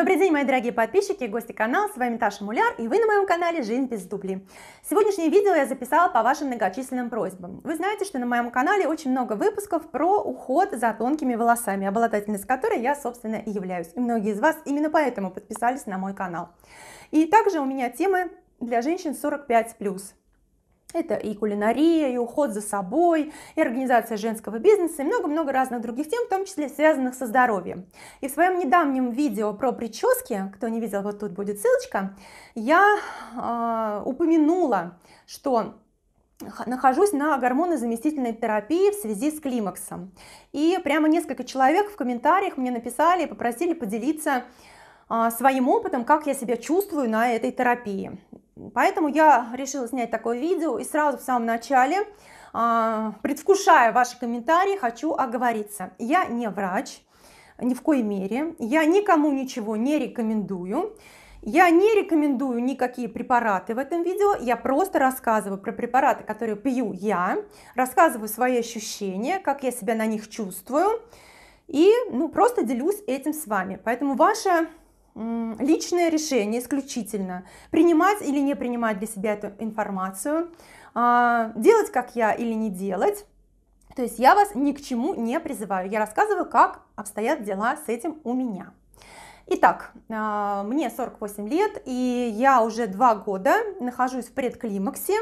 Добрый день, мои дорогие подписчики и гости канала, с вами Таша Муляр, и вы на моем канале «Жизнь без дубли». Сегодняшнее видео я записала по вашим многочисленным просьбам. Вы знаете, что на моем канале очень много выпусков про уход за тонкими волосами, обладательность которой я, собственно, и являюсь. И многие из вас именно поэтому подписались на мой канал. И также у меня темы для женщин 45+. Это и кулинария, и уход за собой, и организация женского бизнеса, и много-много разных других тем, в том числе связанных со здоровьем. И в своем недавнем видео про прически, кто не видел, вот тут будет ссылочка, я э, упомянула, что нахожусь на гормонозаместительной терапии в связи с климаксом. И прямо несколько человек в комментариях мне написали и попросили поделиться э, своим опытом, как я себя чувствую на этой терапии. Поэтому я решила снять такое видео и сразу в самом начале, а, предвкушая ваши комментарии, хочу оговориться. Я не врач, ни в коей мере, я никому ничего не рекомендую. Я не рекомендую никакие препараты в этом видео, я просто рассказываю про препараты, которые пью я, рассказываю свои ощущения, как я себя на них чувствую и ну, просто делюсь этим с вами. Поэтому ваше личное решение исключительно, принимать или не принимать для себя эту информацию, а, делать как я или не делать. То есть я вас ни к чему не призываю, я рассказываю, как обстоят дела с этим у меня. Итак, а, мне 48 лет, и я уже два года нахожусь в предклимаксе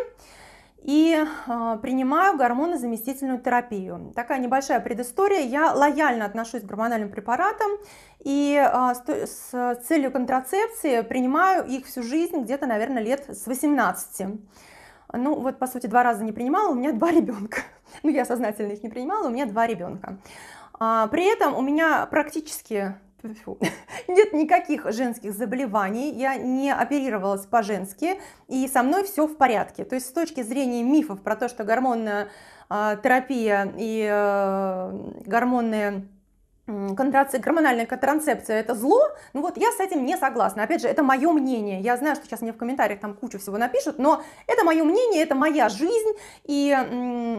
и э, принимаю гормонозаместительную терапию. Такая небольшая предыстория. Я лояльно отношусь к гормональным препаратам и э, с, с целью контрацепции принимаю их всю жизнь, где-то, наверное, лет с 18. Ну вот, по сути, два раза не принимала, у меня два ребенка. Ну, я сознательно их не принимала, у меня два ребенка. А, при этом у меня практически Фу. Нет никаких женских заболеваний, я не оперировалась по-женски, и со мной все в порядке. То есть с точки зрения мифов про то, что гормонная а, терапия и э, гормонные контраци... гормональная контрацепция это зло, ну вот я с этим не согласна. Опять же, это мое мнение. Я знаю, что сейчас мне в комментариях там кучу всего напишут, но это мое мнение, это моя жизнь, и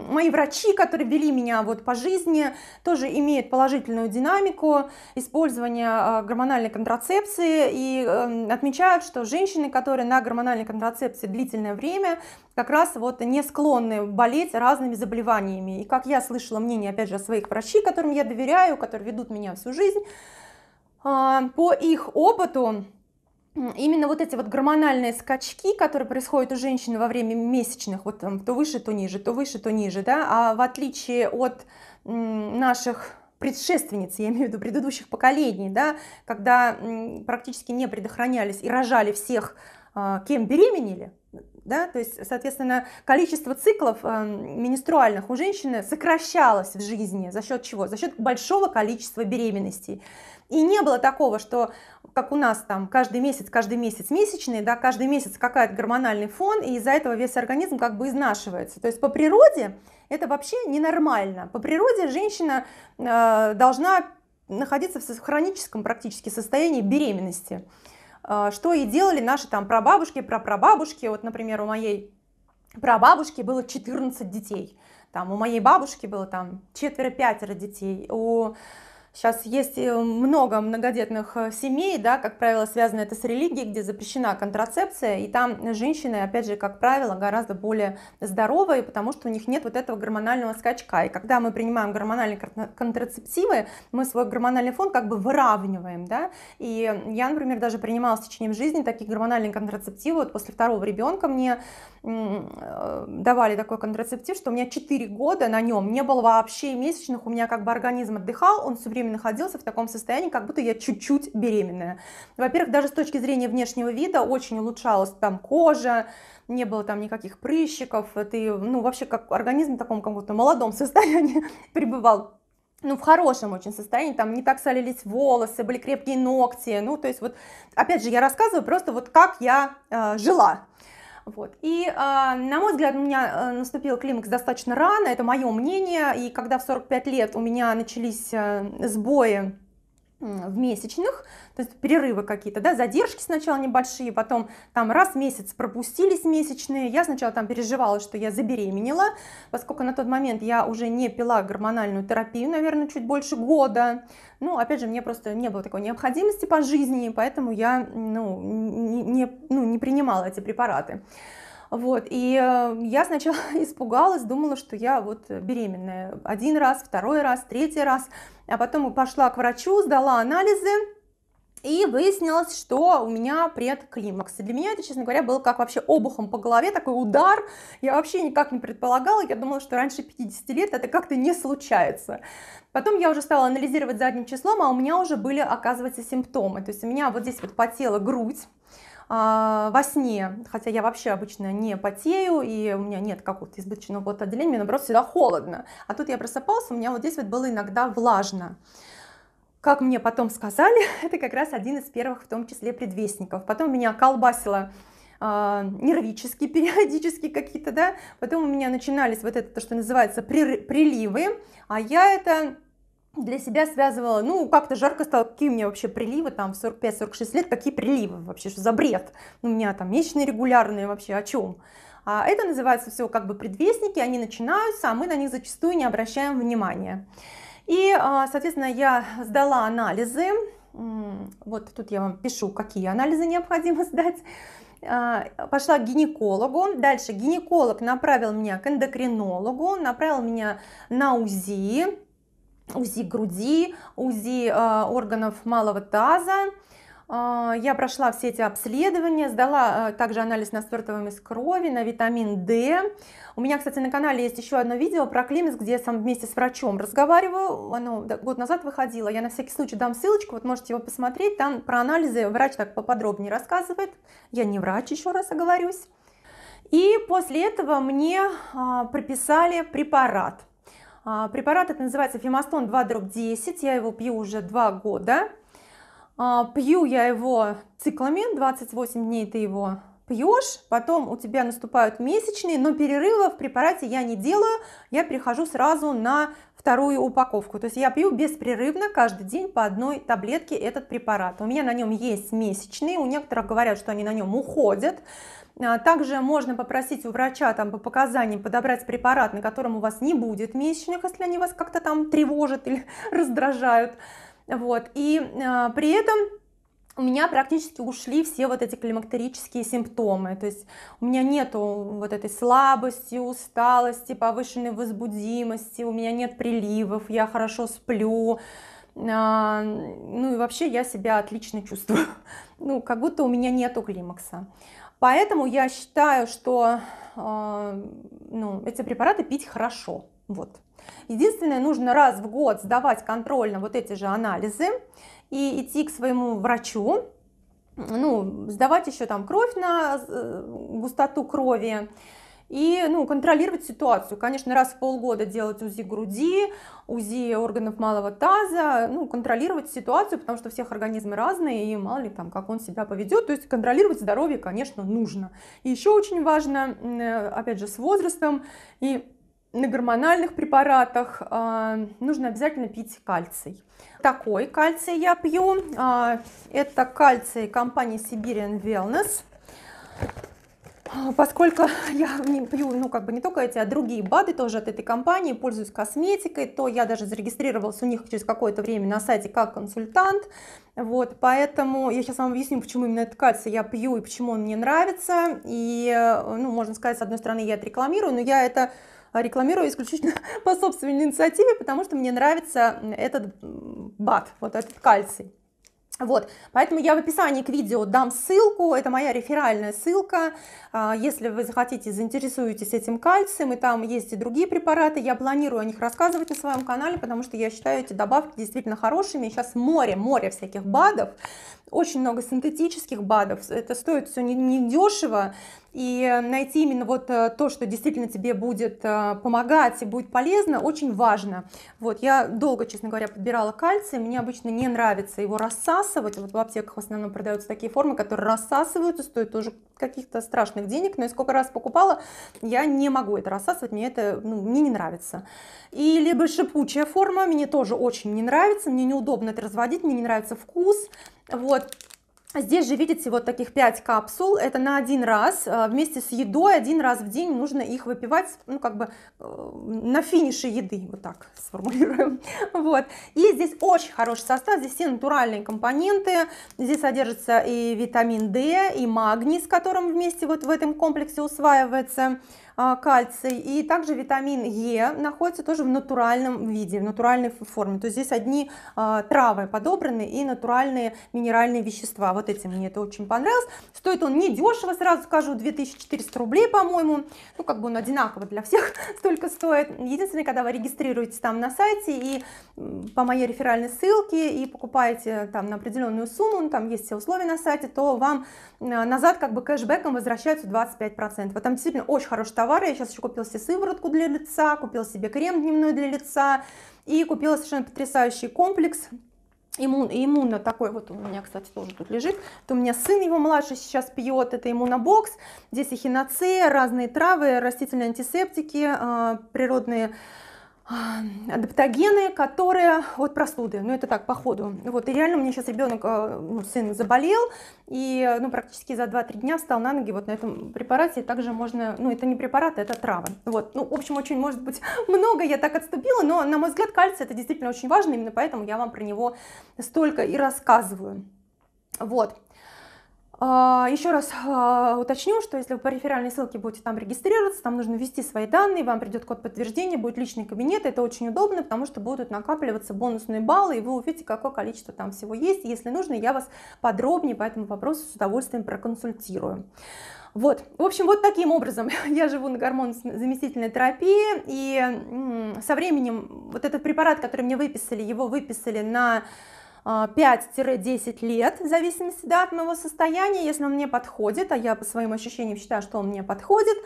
мои врачи, которые вели меня вот по жизни, тоже имеют положительную динамику использования а, гормональной контрацепции и эм, отмечают, что женщины, которые на гормональной контрацепции длительное время, как раз вот не склонны болеть разными заболеваниями. И как я слышала мнение, опять же, своих врачей, которым я доверяю, которые ведут меня всю жизнь, а, по их опыту именно вот эти вот гормональные скачки, которые происходят у женщин во время месячных, вот там то выше, то ниже, то выше, то ниже, да, а в отличие от наших предшественниц, я имею в виду предыдущих поколений, да, когда практически не предохранялись и рожали всех, а, кем беременели, да? То есть, соответственно, количество циклов э, менструальных у женщины сокращалось в жизни. За счет чего? За счет большого количества беременностей. И не было такого, что как у нас там каждый месяц, каждый месяц месячный, да, каждый месяц какая-то гормональный фон, и из-за этого весь организм как бы изнашивается. То есть по природе это вообще ненормально. По природе женщина э, должна находиться в хроническом практически состоянии беременности. А, что и делали наши там прабабушки, прапрабабушки. Вот, например, у моей прабабушки было 14 детей. Там у моей бабушки было там четверо-пятеро детей. У Сейчас есть э, много многодетных э, семей, да, как правило, связано это с религией, где запрещена контрацепция, и там женщины, опять же, как правило, гораздо более здоровые, потому что у них нет вот этого гормонального скачка. И когда мы принимаем гормональные контрацептивы, мы свой гормональный фон как бы выравниваем, да. И я, например, даже принимала с течением жизни такие гормональные контрацептивы. Вот после второго ребенка мне э, давали такой контрацептив, что у меня 4 года на нем не было вообще месячных, у меня как бы организм отдыхал, он все время время находился в таком состоянии, как будто я чуть-чуть беременная. Во-первых, даже с точки зрения внешнего вида очень улучшалась там кожа, не было там никаких прыщиков, ты, ну, вообще как организм в таком каком-то молодом состоянии пребывал ну, в хорошем очень состоянии, там не так солились волосы, были крепкие ногти, ну, то есть вот, опять же, я рассказываю просто вот как я э, жила, вот. И, а, на мой взгляд, у меня э, наступил климакс достаточно рано, это мое мнение, и когда в 45 лет у меня начались э, сбои в месячных, то есть перерывы какие-то, да, задержки сначала небольшие, потом там раз в месяц пропустились месячные, я сначала там переживала, что я забеременела, поскольку на тот момент я уже не пила гормональную терапию, наверное, чуть больше года, ну, опять же, мне просто не было такой необходимости по жизни, поэтому я, ну, не, не, ну, не принимала эти препараты. Вот, и э, я сначала испугалась, думала, что я вот беременная. Один раз, второй раз, третий раз. А потом пошла к врачу, сдала анализы, и выяснилось, что у меня предклимакс. И Для меня это, честно говоря, было как вообще обухом по голове, такой удар. Я вообще никак не предполагала. Я думала, что раньше 50 лет это как-то не случается. Потом я уже стала анализировать задним числом, а у меня уже были, оказывается, симптомы. То есть у меня вот здесь вот потела грудь. А, во сне, хотя я вообще обычно не потею, и у меня нет какого-то избыточного вот отделения, мне наоборот всегда холодно. А тут я просыпался, у меня вот здесь вот было иногда влажно. Как мне потом сказали, это как раз один из первых, в том числе, предвестников. Потом меня колбасило а, нервически, периодически какие-то, да. Потом у меня начинались вот это, то, что называется, приливы, а я это для себя связывала, ну, как-то жарко стало, какие у меня вообще приливы, там, в 45-46 лет, какие приливы вообще, что за бред? У меня там месячные регулярные вообще, о чем? А это называется все как бы предвестники, они начинаются, а мы на них зачастую не обращаем внимания. И, а, соответственно, я сдала анализы, вот тут я вам пишу, какие анализы необходимо сдать, а, пошла к гинекологу, дальше гинеколог направил меня к эндокринологу, направил меня на УЗИ, УЗИ груди, УЗИ э, органов малого таза. Э, я прошла все эти обследования, сдала э, также анализ на свертываемость крови, на витамин D. У меня, кстати, на канале есть еще одно видео про климакс, где я сам вместе с врачом разговариваю. Оно год назад выходило. Я на всякий случай дам ссылочку, вот можете его посмотреть. Там про анализы врач так поподробнее рассказывает. Я не врач, еще раз оговорюсь. И после этого мне а, прописали препарат. А, препарат это называется Фемастон 2-10, я его пью уже 2 года. А, пью я его циклами, 28 дней ты его пьешь, потом у тебя наступают месячные, но перерыва в препарате я не делаю, я перехожу сразу на вторую упаковку. То есть я пью беспрерывно каждый день по одной таблетке этот препарат. У меня на нем есть месячные, у некоторых говорят, что они на нем уходят. А, также можно попросить у врача там, по показаниям подобрать препарат, на котором у вас не будет месячных, если они вас как-то там тревожат или раздражают. Вот. И э, при этом у меня практически ушли все вот эти климактерические симптомы. То есть у меня нету вот этой слабости, усталости, повышенной возбудимости, у меня нет приливов, я хорошо сплю. А, ну и вообще я себя отлично чувствую. Ну, как будто у меня нету климакса. Поэтому я считаю, что а, ну, эти препараты пить хорошо. Вот. Единственное, нужно раз в год сдавать контрольно вот эти же анализы и идти к своему врачу, ну, сдавать еще там кровь на э, густоту крови, и ну, контролировать ситуацию. Конечно, раз в полгода делать УЗИ груди, УЗИ органов малого таза, ну, контролировать ситуацию, потому что всех организмы разные, и мало ли там, как он себя поведет. То есть контролировать здоровье, конечно, нужно. И еще очень важно, э, опять же, с возрастом и на гормональных препаратах а, нужно обязательно пить кальций. Такой кальций я пью. А, это кальций компании Siberian Wellness. Поскольку я не пью, ну, как бы не только эти, а другие БАДы тоже от этой компании, пользуюсь косметикой, то я даже зарегистрировалась у них через какое-то время на сайте как консультант. Вот, поэтому я сейчас вам объясню, почему именно этот кальций я пью и почему он мне нравится. И, э, ну, можно сказать, с одной стороны, я это рекламирую, но я это Э, рекламирую исключительно по собственной инициативе, потому что мне нравится этот бат, вот этот кальций. Вот, поэтому я в описании к видео дам ссылку, это моя реферальная ссылка, а, если вы захотите, заинтересуетесь этим кальцием, и там есть и другие препараты, я планирую о них рассказывать на своем канале, потому что я считаю эти добавки действительно хорошими, сейчас море, море всяких БАДов, очень много синтетических БАДов, это стоит все недешево, и э, найти именно вот э, то, что действительно тебе будет э, помогать и будет полезно, очень важно. Вот, я долго, честно говоря, подбирала кальций, мне обычно не нравится его рассасывать, вот в аптеках в основном продаются такие формы, которые рассасываются, стоят тоже каких-то страшных денег, но я сколько раз покупала, я не могу это рассасывать, мне это, ну, мне не нравится. И либо шипучая форма, мне тоже очень не нравится, мне неудобно это разводить, мне не нравится вкус, вот, Здесь же, видите, вот таких 5 капсул, это на один раз, э, вместе с едой один раз в день нужно их выпивать, ну, как бы э, на финише еды, вот так сформулируем, вот. И здесь очень хороший состав, здесь все натуральные компоненты, здесь содержится и витамин D, и магний, с которым вместе вот в этом комплексе усваивается, а, кальций и также витамин Е находится тоже в натуральном виде, в натуральной форме. То есть здесь одни а, травы подобраны и натуральные минеральные вещества. Вот эти мне это очень понравилось. Стоит он не дешево, сразу скажу, 2400 рублей, по-моему. Ну, как бы он одинаково для всех столько стоит. Единственное, когда вы регистрируетесь там на сайте и по моей реферальной ссылке и покупаете там на определенную сумму, ну, там есть все условия на сайте, то вам а, назад как бы кэшбэком возвращаются 25%. Вот там действительно очень хороший товар товары. Я сейчас еще купила себе сыворотку для лица, купила себе крем дневной для лица и купила совершенно потрясающий комплекс иммун, иммуно такой, вот у меня, кстати, тоже тут лежит, то у меня сын его младший сейчас пьет, это иммунобокс, здесь эхиноцея, разные травы, растительные антисептики, а, природные адаптогены, которые от простуды, ну это так, по ходу. Вот, и реально у меня сейчас ребенок, э, ну, сын заболел, и ну, практически за 2-3 дня встал на ноги вот на этом препарате, и также можно, ну это не препарат, это трава. Вот, ну, в общем, очень, может быть, много я так отступила, но, на мой взгляд, кальций это действительно очень важно, именно поэтому я вам про него столько и рассказываю. Вот, а, Еще раз а, уточню, что если вы по реферальной ссылке будете там регистрироваться, там нужно ввести свои данные, вам придет код подтверждения, будет личный кабинет, это очень удобно, потому что будут накапливаться бонусные баллы, и вы увидите, какое количество там всего есть. Если нужно, я вас подробнее по этому вопросу с удовольствием проконсультирую. Вот, в общем, вот таким образом я живу на гормонозаместительной терапии, и со временем вот этот препарат, который мне выписали, его выписали на 5-10 а, лет, в зависимости да, от моего состояния, если он мне подходит, а я по своим ощущениям считаю, что он мне подходит.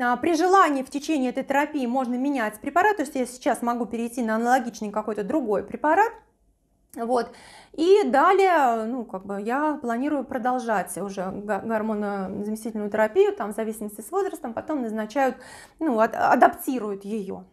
А, при желании в течение этой терапии можно менять препарат, то есть я сейчас могу перейти на аналогичный какой-то другой препарат. Вот. И далее, ну, как бы я планирую продолжать уже гормонозаместительную терапию, там, в зависимости с возрастом, потом назначают, ну, адаптируют ее.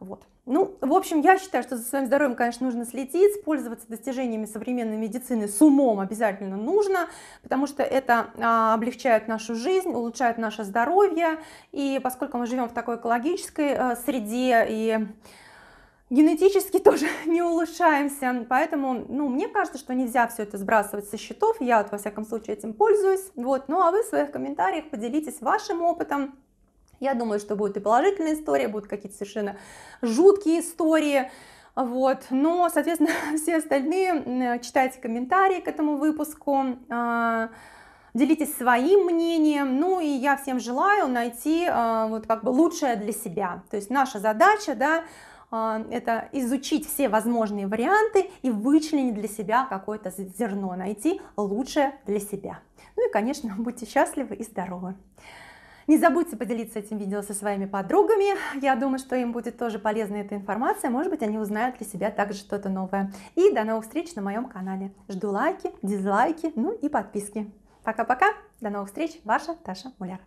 Вот. Ну, в общем, я считаю, что за своим здоровьем, конечно, нужно следить, пользоваться достижениями современной медицины с умом обязательно нужно, потому что это а, облегчает нашу жизнь, улучшает наше здоровье, и поскольку мы живем в такой экологической а, среде и генетически тоже не улучшаемся, поэтому, ну, мне кажется, что нельзя все это сбрасывать со счетов, я вот, во всяком случае, этим пользуюсь, вот, ну, а вы в своих комментариях поделитесь вашим опытом, я думаю, что будут и положительные истории, будут какие-то совершенно жуткие истории. Вот. Но, соответственно, все остальные э, читайте комментарии к этому выпуску, а, делитесь своим мнением. Ну и я всем желаю найти а, вот как бы лучшее для себя. То есть наша задача, да, а, это изучить все возможные варианты и вычленить для себя какое-то зерно, найти лучшее для себя. Ну и, конечно, будьте счастливы и здоровы. Не забудьте поделиться этим видео со своими подругами. Я думаю, что им будет тоже полезна эта информация. Может быть, они узнают для себя также что-то новое. И до новых встреч на моем канале. Жду лайки, дизлайки, ну и подписки. Пока-пока. До новых встреч. Ваша Таша Муляр.